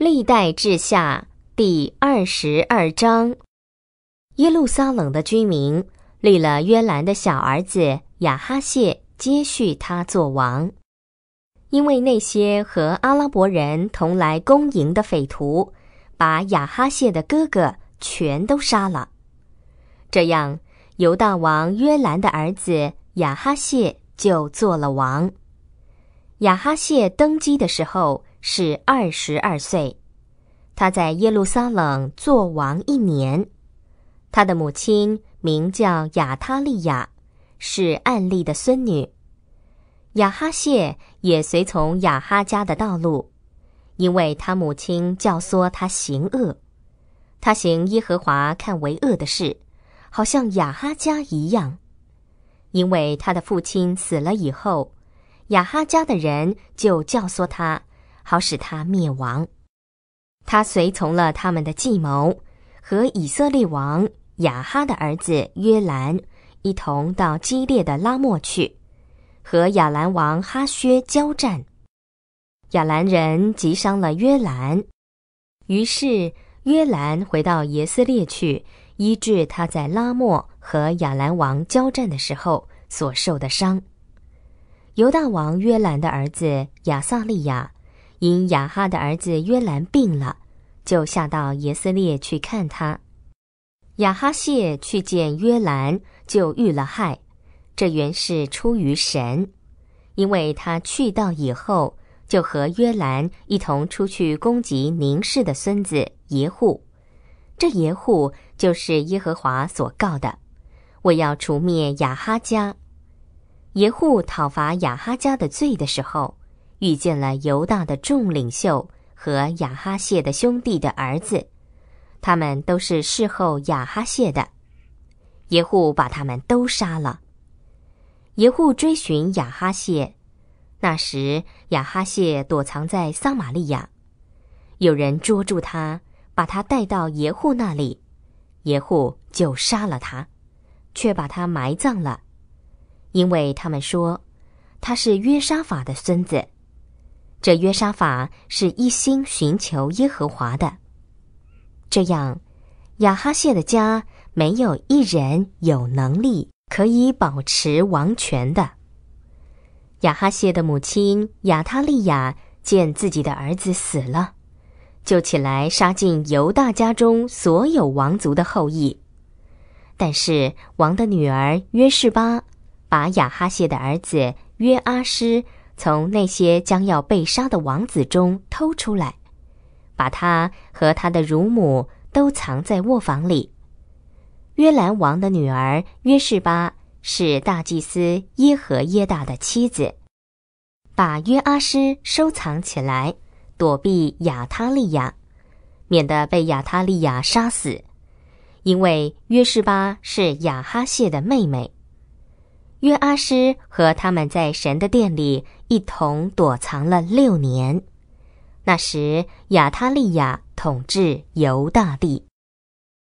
历代志下第二十二章，耶路撒冷的居民立了约兰的小儿子亚哈谢接续他做王，因为那些和阿拉伯人同来攻营的匪徒，把亚哈谢的哥哥全都杀了，这样犹大王约兰的儿子亚哈谢就做了王。亚哈谢登基的时候。是二十二岁，他在耶路撒冷做王一年。他的母亲名叫亚他利亚，是暗利的孙女。亚哈谢也随从亚哈家的道路，因为他母亲教唆他行恶。他行耶和华看为恶的事，好像亚哈家一样。因为他的父亲死了以后，亚哈家的人就教唆他。好使他灭亡。他随从了他们的计谋，和以色列王雅哈的儿子约兰一同到激烈的拉莫去，和亚兰王哈薛交战。亚兰人击伤了约兰，于是约兰回到耶斯列去医治他在拉莫和亚兰王交战的时候所受的伤。犹大王约兰的儿子亚萨利亚因雅哈的儿子约兰病了，就下到耶斯列去看他。雅哈谢去见约兰，就遇了害。这原是出于神，因为他去到以后，就和约兰一同出去攻击宁氏的孙子耶户。这耶户就是耶和华所告的，我要除灭雅哈家。耶户讨伐雅哈家的罪的时候。遇见了犹大的众领袖和亚哈谢的兄弟的儿子，他们都是事后亚哈谢的。耶户把他们都杀了。耶户追寻亚哈谢，那时亚哈谢躲藏在撒玛利亚，有人捉住他，把他带到耶户那里，耶户就杀了他，却把他埋葬了，因为他们说他是约沙法的孙子。这约沙法是一心寻求耶和华的。这样，亚哈谢的家没有一人有能力可以保持王权的。亚哈谢的母亲亚他利亚见自己的儿子死了，就起来杀尽犹大家中所有王族的后裔。但是王的女儿约士巴，把亚哈谢的儿子约阿施。从那些将要被杀的王子中偷出来，把他和他的乳母都藏在卧房里。约兰王的女儿约士巴是大祭司耶和耶大的妻子，把约阿施收藏起来，躲避亚他利亚，免得被亚他利亚杀死，因为约士巴是亚哈谢的妹妹。约阿施和他们在神的殿里一同躲藏了六年，那时亚他利亚统治犹大地。